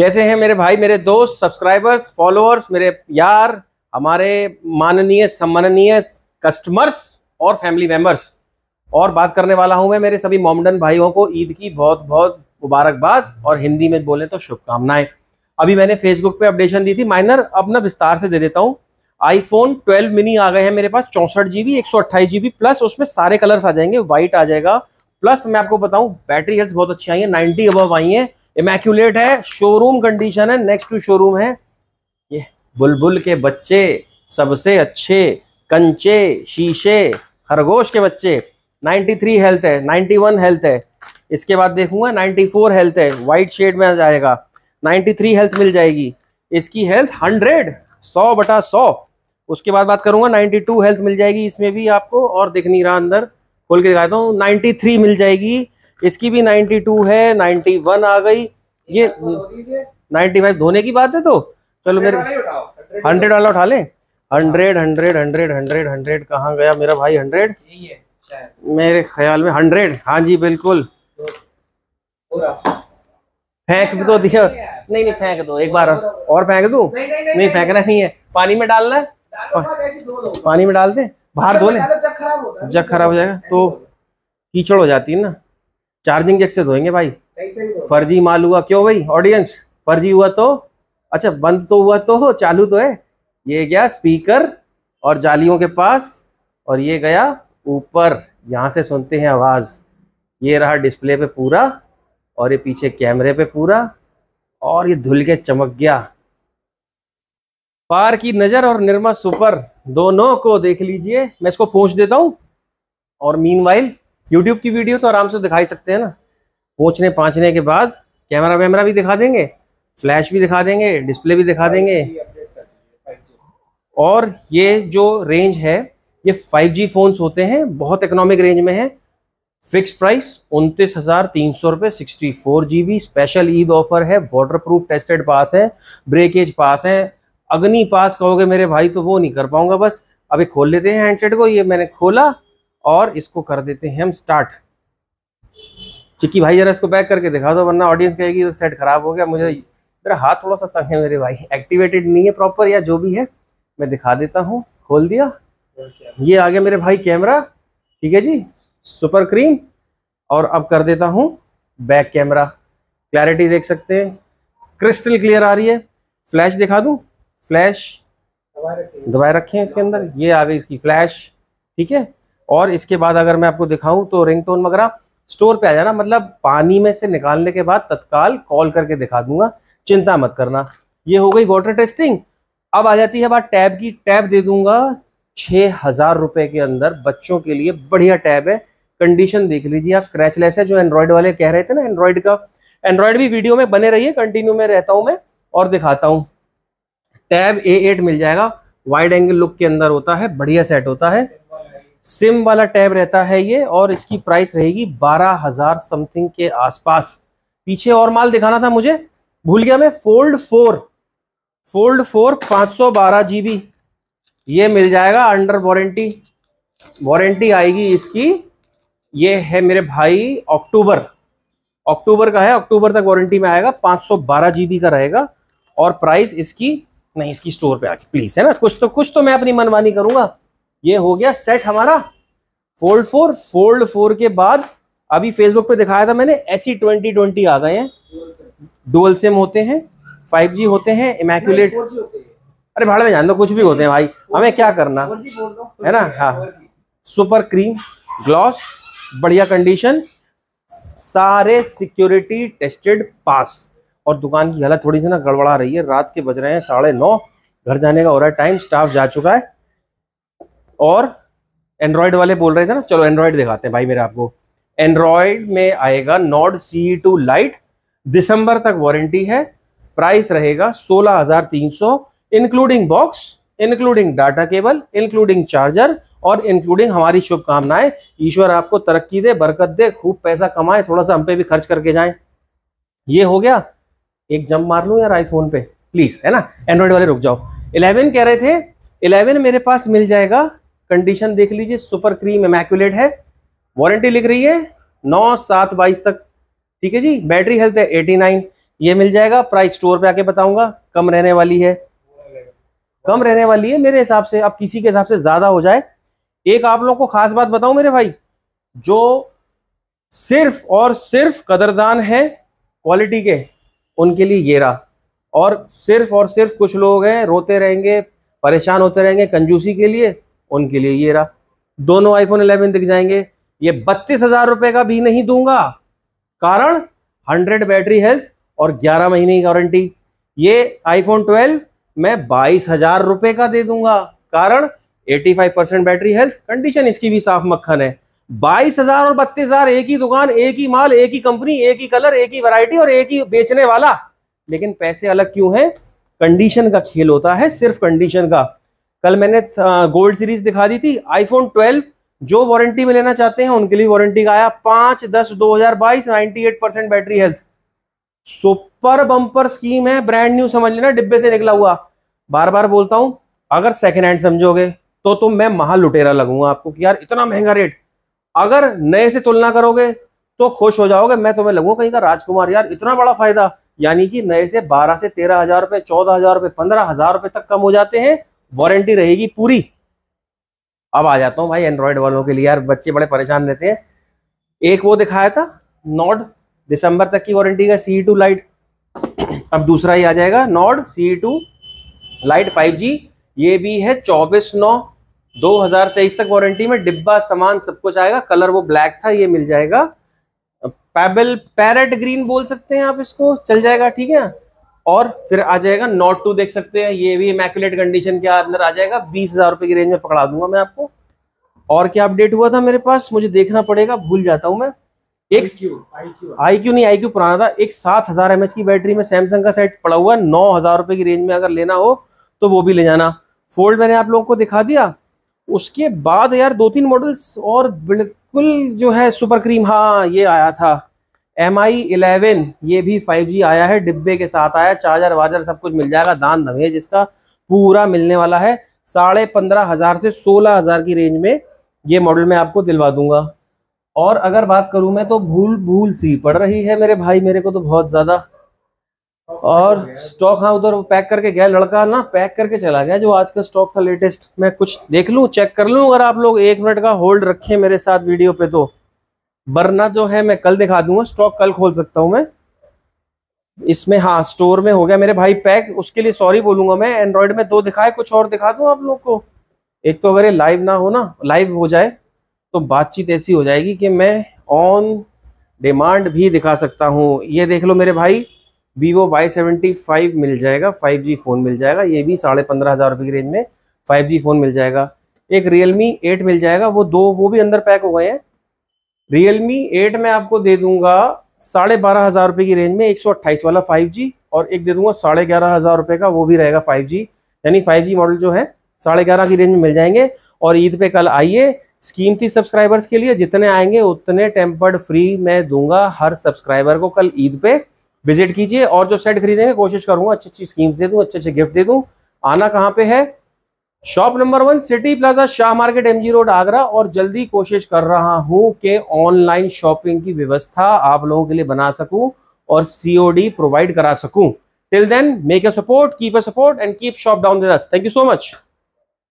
कैसे हैं मेरे भाई मेरे दोस्त सब्सक्राइबर्स फॉलोअर्स मेरे यार हमारे माननीय सम्माननीय कस्टमर्स और फैमिली मेम्बर्स और बात करने वाला हूं मैं मेरे सभी मोमडन भाइयों को ईद की बहुत बहुत मुबारकबाद और हिंदी में बोलें तो शुभकामनाएं अभी मैंने फेसबुक पे अपडेशन दी थी माइनर अब ना विस्तार से दे देता हूँ आईफोन 12 मिनी आ गए हैं मेरे पास चौंसठ जीबी एक सौ प्लस उसमें सारे कलर्स आ जाएंगे व्हाइट आ जाएगा प्लस मैं आपको बताऊं बैटरी हेल्थ बहुत अच्छी आई है 90 अबव आई है इमेक्यूलेट है शोरूम कंडीशन है नेक्स्ट टू शोरूम है ये बुलबुल के बच्चे सबसे अच्छे कंचे शीशे खरगोश के बच्चे 93 हेल्थ है 91 हेल्थ है इसके बाद देखूंगा 94 हेल्थ है वाइट शेड में आ जाएगा 93 हेल्थ मिल जाएगी इसकी हेल्थ 100 100 बटा 100 उसके बाद बात करूंगा 92 हेल्थ मिल जाएगी इसमें भी आपको और दिख नहीं रहा अंदर खोल के दिखाता हूँ 93 मिल जाएगी इसकी भी 92 है 91 आ गई ये 95 धोने की बात है तो चलो मेरे हंड्रेड वाला उठा लें hundred hundred hundred hundred hundred कहाँ गया मेरा भाई हंड्रेड मेरे ख्याल में हंड्रेड हाँ जी बिल्कुल फेंक भी तो दिया नहीं नहीं फेंक दो एक बार और फेंक दू नहीं फेंकना नहीं है पानी में डालना है पानी में डाल दे बाहर धो ले जग खराब हो जाएगा तो कीचड़ हो जाती है ना चार्जिंग जैक से धोएंगे भाई फर्जी माल हुआ क्यों भाई ऑडियंस फर्जी हुआ तो अच्छा बंद तो हुआ तो चालू तो है ये गया स्पीकर और जालियों के पास और ये गया ऊपर यहाँ से सुनते हैं आवाज़ ये रहा डिस्प्ले पे पूरा और ये पीछे कैमरे पे पूरा और ये धुल के चमक गया पार की नज़र और निर्मा सुपर दोनों को देख लीजिए मैं इसको पूछ देता हूँ और मीन यूट्यूब की वीडियो तो आराम से दिखाई सकते हैं ना पहुँचने पहुँचने के बाद कैमरा वैमरा भी दिखा देंगे फ्लैश भी दिखा देंगे डिस्प्ले भी दिखा देंगे और ये जो रेंज है ये 5G फ़ोन्स होते हैं बहुत इकोनॉमिक रेंज में है फिक्स प्राइस उनतीस हज़ार तीन सौ रुपये sixty four G B special Eid offer है वाटर प्रूफ टेस्टेड पास है ब्रेकेज पास है अग्नि पास कहोगे मेरे भाई तो वो नहीं कर पाऊंगा बस अभी खोल लेते हैं हैंडसेट को ये मैंने खोला और इसको कर देते हैं हम स्टार्ट चिक्की भाई जरा इसको बैक करके दिखा दो वरना ऑडियंस कहेगी तो सेट खराब हो गया मुझे मेरा हाथ थोड़ा सा तंग है मेरे भाई एक्टिवेटेड नहीं है प्रॉपर या जो भी है मैं दिखा देता हूँ खोल दिया ये आ गया मेरे भाई कैमरा ठीक है जी सुपर क्रीम और अब कर देता हूँ बैक कैमरा क्लैरिटी देख सकते हैं क्रिस्टल क्लियर आ रही है फ्लैश दिखा दूँ फ्लैश दबाए रखें इसके अंदर ये आ गई इसकी फ्लैश ठीक है और इसके बाद अगर मैं आपको दिखाऊं तो रिंगटोन वगैरह स्टोर पे आ जाना मतलब पानी में से निकालने के बाद तत्काल कॉल करके दिखा दूंगा चिंता मत करना ये हो गई वाटर टेस्टिंग अब आ जाती है बात टैब की टैब दे दूंगा छः हज़ार रुपए के अंदर बच्चों के लिए बढ़िया टैब है कंडीशन देख लीजिए आप स्क्रैचलेस है जो एंड्रॉयड वाले कह रहे थे ना एंड्रॉयड का एंड्रॉयड भी वीडियो में बने रहिए कंटिन्यू में रहता हूँ मैं और दिखाता हूँ टैब ए एट मिल जाएगा वाइड एंगल लुक के अंदर होता है बढ़िया सेट होता है सिम वाला टैब रहता है ये और इसकी प्राइस रहेगी बारह हजार समथिंग के आसपास पीछे और माल दिखाना था मुझे भूल गया मैं फोल्ड फोर फोल्ड फोर पांच सौ बारह बी ये मिल जाएगा अंडर वारंटी वारंटी आएगी इसकी ये है मेरे भाई अक्टूबर अक्टूबर का है अक्टूबर तक वारंटी में आएगा जी बी का रहेगा और प्राइस इसकी नहीं इसकी स्टोर पे आके प्लीज है ना कुछ तो कुछ तो मैं अपनी मनमानी करूंगा ये हो गया सेट हमारा फोल्ड फोर फोल्ड फोर के बाद अभी फेसबुक पे दिखाया था मैंने ऐसी ट्वेंटी ट्वेंटी आ गए हैं डुअल सिम होते हैं फाइव जी होते हैं इमेक्यूलेट अरे भाड़ में जान दो कुछ भी होते हैं भाई हमें क्या करना है ना हाँ सुपर क्रीम ग्लॉस बढ़िया कंडीशन सारे सिक्योरिटी टेस्टेड पास और दुकान की हालत थोड़ी सी ना गड़बड़ा रही है रात के बज रहे हैं साढ़े नौ घर जाने का हो रहा है टाइम स्टाफ जा चुका है और एंड्रॉयड वाले बोल रहे थे ना चलो एंड्रॉयड दिखाते हैं भाई मेरे आपको एंड्रॉयड में आएगा नॉट सी टू लाइट दिसंबर तक वारंटी है प्राइस रहेगा सोलह हजार तीन सौ including box including data cable including charger और इंक्लूडिंग हमारी शुभकामनाएं ईश्वर आपको तरक्की दे बरकत दे खूब पैसा कमाए थोड़ा सा हम पे भी खर्च करके जाए ये हो गया एक जम मार लू यार आईफोन पे प्लीज़ है ना एंड्रॉयड वाले रुक जाओ इलेवन कह रहे थे इलेवन मेरे पास मिल जाएगा कंडीशन देख लीजिए सुपर क्रीम इमेक्यूलेट है वारंटी लिख रही है नौ सात बाईस तक ठीक है जी बैटरी हेल्थ है एटी नाइन ये मिल जाएगा प्राइस स्टोर पे आके बताऊंगा कम रहने वाली है कम रहने वाली है मेरे हिसाब से अब किसी के हिसाब से ज़्यादा हो जाए एक आप लोगों को खास बात बताऊं मेरे भाई जो सिर्फ और सिर्फ कदरदान है क्वालिटी के उनके लिए ये रहा और सिर्फ और सिर्फ कुछ लोग हैं रोते रहेंगे परेशान होते रहेंगे कंजूसी के लिए उनके लिए ये रहा दोनों आईफोन 11 दिख जाएंगे ये बत्तीस हजार रुपए का भी नहीं दूंगा कारण 100 बैटरी हेल्थ और 11 महीने की गारंटी ये आईफोन 12 मैं बाईस हजार रुपए का दे दूंगा कारण 85 परसेंट बैटरी हेल्थ कंडीशन इसकी भी साफ मक्खन है बाईस हजार और बत्तीस हजार एक ही दुकान एक ही माल एक ही कंपनी एक ही कलर एक ही वैरायटी और एक ही बेचने वाला लेकिन पैसे अलग क्यों है कंडीशन का खेल होता है सिर्फ कंडीशन का कल मैंने गोल्ड सीरीज दिखा दी थी आईफोन 12 जो वारंटी में लेना चाहते हैं उनके लिए वारंटी का आया पांच दस दो हजार बाईस ninety eight percent battery health super bumper scheme है ब्रांड न्यू समझ लेना डिब्बे से निकला हुआ बार बार बोलता हूं अगर सेकेंड हैंड समझोगे तो तुम मैं महा लुटेरा लगूंगा आपको कि यार इतना महंगा रेट अगर नए से तुलना करोगे तो खुश हो जाओगे मैं तुम्हें लगूंगा कहीं का राजकुमार यार इतना बड़ा फायदा यानी कि नए से बारह से तेरह हजार रुपए चौदह हजार रुपए पंद्रह हजार रुपए तक कम हो जाते हैं वारंटी रहेगी पूरी अब आ जाता हूँ भाई एंड्रॉयड वालों के लिए यार बच्चे बड़े परेशान रहते हैं एक वो दिखाया था नॉड दिसंबर तक की वारंटी का सी टू e लाइट अब दूसरा ही आ जाएगा Nord CE two Lite five G ये भी है चौबीस नौ 2023 तक वारंटी में डिब्बा सामान सब कुछ आएगा कलर वो ब्लैक था ये मिल जाएगा पैबल पैरेट ग्रीन बोल सकते हैं आप इसको चल जाएगा ठीक है और फिर आ जाएगा नॉट टू देख सकते हैं ये भी इमेकुलेट कंडीशन के अंदर आ जाएगा बीस हजार रुपए की रेंज में पकड़ा दूंगा मैं आपको और क्या अपडेट हुआ था मेरे पास मुझे देखना पड़ेगा भूल जाता हूँ मैं एक आई क्यू नहीं आई क्यू पुराना था एक सात हजार एम की बैटरी में सैमसंग का सेट पड़ा हुआ है नौ हजार रुपए की रेंज में अगर लेना हो तो वो भी ले जाना फोल्ड मैंने आप लोगों को दिखा दिया उसके बाद यार दो तीन मॉडल्स और बिल्कुल जो है सुपर क्रीम हाँ ये आया था एम आई इलेवन ये भी 5G आया है डिब्बे के साथ आया चार्जर वार्जर सब कुछ मिल जाएगा दान दमेज इसका पूरा मिलने वाला है साढ़े पंद्रह हज़ार से सोलह हज़ार की रेंज में ये मॉडल मैं आपको दिलवा दूंगा और अगर बात करूं मैं तो भूल भूल सी पड़ रही है मेरे भाई मेरे को तो बहुत ज़्यादा और स्टॉक हाँ उधर पैक करके गया लड़का ना पैक करके चला गया जो आज का स्टॉक था लेटेस्ट मैं कुछ देख लूँ चेक कर लूँ अगर आप लोग एक मिनट का होल्ड रखें मेरे साथ वीडियो पे तो वरना जो है मैं कल दिखा दूंगा स्टॉक कल खोल सकता हूँ मैं इसमें हाँ स्टोर में हो गया मेरे भाई पैक उसके लिए सॉरी बोलूंगा मैं एंड्रॉयड में दो दिखाए कुछ और दिखा दूँ आप लोग को एक तो अगर ये लाइव ना हो ना लाइव हो जाए तो बातचीत ऐसी हो जाएगी कि मैं ऑन डिमांड भी दिखा सकता हूँ ये देख लो मेरे भाई वीवो वाई सेवेंटी फाइव मिल जाएगा फाइव जी फ़ोन मिल जाएगा ये भी साढ़े पंद्रह हज़ार रुपये की रेंज में फाइव जी फ़ोन मिल जाएगा एक रियलमी एट मिल जाएगा वो दो वो भी अंदर पैक हो गए हैं रियलमी एट में आपको दे दूंगा साढ़े बारह हजार रुपये की रेंज में एक सौ अट्ठाईस वाला फाइव जी और एक दे दूंगा साढ़े ग्यारह हजार रुपये का वो भी रहेगा फाइव जी यानी फाइव जी मॉडल जो है साढ़े ग्यारह की रेंज में मिल जाएंगे और ईद पे कल आइए स्कीम थी सब्सक्राइबर्स के लिए जितने आएंगे उतने टेम्पर्ड फ्री मैं दूंगा हर सब्सक्राइबर को कल ईद पे विजिट कीजिए और जो सेट खरीदेंगे कोशिश करूंगा अच्छी अच्छी स्कीम्स दे दूँ अच्छे अच्छे गिफ्ट दे दूँ आना कहाँ पे है shop number one City Plaza Shah Market MG Road Agra और जल्दी कोशिश कर रहा हूं कि ऑनलाइन शॉपिंग की व्यवस्था आप लोगों के लिए बना सकूं और सीओडी प्रोवाइड करा सकूं till then make a support keep a support and keep shop down दस थैंक यू सो मच